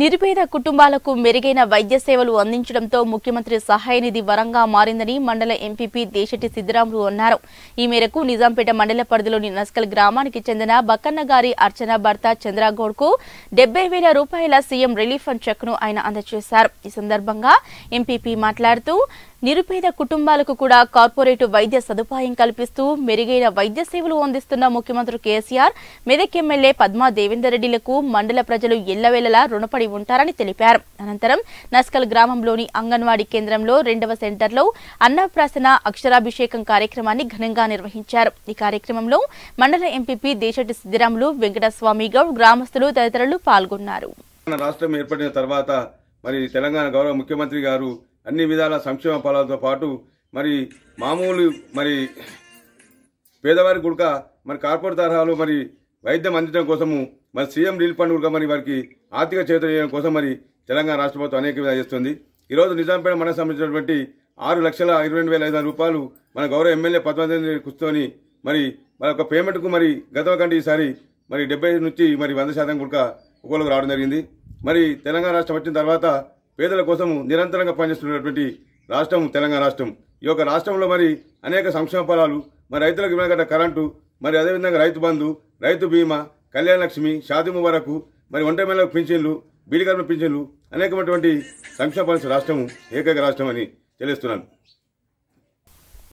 నిరుపేద కుటుంబాలకు మెరుగైన వైద్య సేవలు అందించడంతో ముఖ్యమంత్రి సహాయ నిధి వరంగా మారిందని మండల ఎంపీపీ దేశటి సిద్దిరాములు అన్నారు ఈ మేరకు నిజాంపేట మండల పరిధిలోని నస్కల్ గ్రామానికి చెందిన బక్కన్నగారి అర్చన భర్త చంద్రగౌడ్కు డెబ్బై వేల రూపాయల సీఎం రిలీఫ్ అండ్ చెక్ ను ఆయన అందజేశారు ఈ సందర్భంగా ఎంపీపీ మాట్లాడుతూ నిరుపేద కుటుంబాలకు కూడా కార్పొరేట్ వైద్య సదుపాయం కల్పిస్తూ మెరుగైన వైద్య సేవలు అందిస్తున్న ముఖ్యమంత్రి కేసీఆర్ మెదక్ ఎమ్మెల్యే పద్మా దేవేందర్ రెడ్డిలకు మండల ప్రజలు ఎల్లవేళలా రుణపడి కట్టుబడి ఉంటారని తెలిపారు అనంతరం నస్కల్ గ్రామంలోని అంగన్వాడీ కేంద్రంలో రెండవ సెంటర్లో అన్నప్రాసన అక్షరాభిషేకం కార్యక్రమాన్ని ఘనంగా నిర్వహించారు ఈ కార్యక్రమంలో మండల ఎంపీపీ దేశటి సిద్దిరాములు వెంకటస్వామి గౌడ్ గ్రామస్తులు తదితరులు పాల్గొన్నారు రాష్ట్రం ఏర్పడిన తర్వాత మరి తెలంగాణ గౌరవ ముఖ్యమంత్రి గారు అన్ని విధాల సంక్షేమ పాలతో పాటు మరి మామూలు మరి పేదవారి గుడుక మరి కార్పొరేట్ తరహాలో మరి వైద్యం అందించడం కోసము మరి సీఎం రిలీఫ్ ఫండ్ కూడా మరి వారికి ఆర్థిక చేతులు కోసం మరి తెలంగాణ రాష్ట్ర ప్రభుత్వం అనేక విధాలు చేస్తుంది ఈరోజు నిజాంపేట మనకు సంబంధించినటువంటి ఆరు లక్షల ఇరవై రెండు వేల ఐదు వందల రూపాయలు మన గౌరవ ఎమ్మెల్యే పద్మావతి కూర్చొని మరి మన యొక్క పేమెంట్కు మరి గతం కంటే ఈసారి మరి డెబ్బై నుంచి మరి వంద శాతం కూడా ఒకళ్ళకు రావడం జరిగింది మరి తెలంగాణ రాష్ట్రం వచ్చిన తర్వాత పేదల కోసం నిరంతరంగా పనిచేస్తున్నటువంటి రాష్ట్రం తెలంగాణ రాష్ట్రం ఈ యొక్క రాష్ట్రంలో మరి అనేక సంక్షేమ ఫలాలు మరి రైతులకు ఇవ్వగట కరెంటు మరి అదేవిధంగా రైతు బంధు రైతు బీమా కళ్యాణలక్ష్మి లక్ష్మి షాది ముబారకు మరి ఒంటరి మహిళలకు పింఛన్లు బీడిగారుల పింఛన్లు అనేకమైనటువంటి సంక్షేమ పాలించిన రాష్ట్రము ఏకైక రాష్ట్రం అని తెలుస్తున్నాను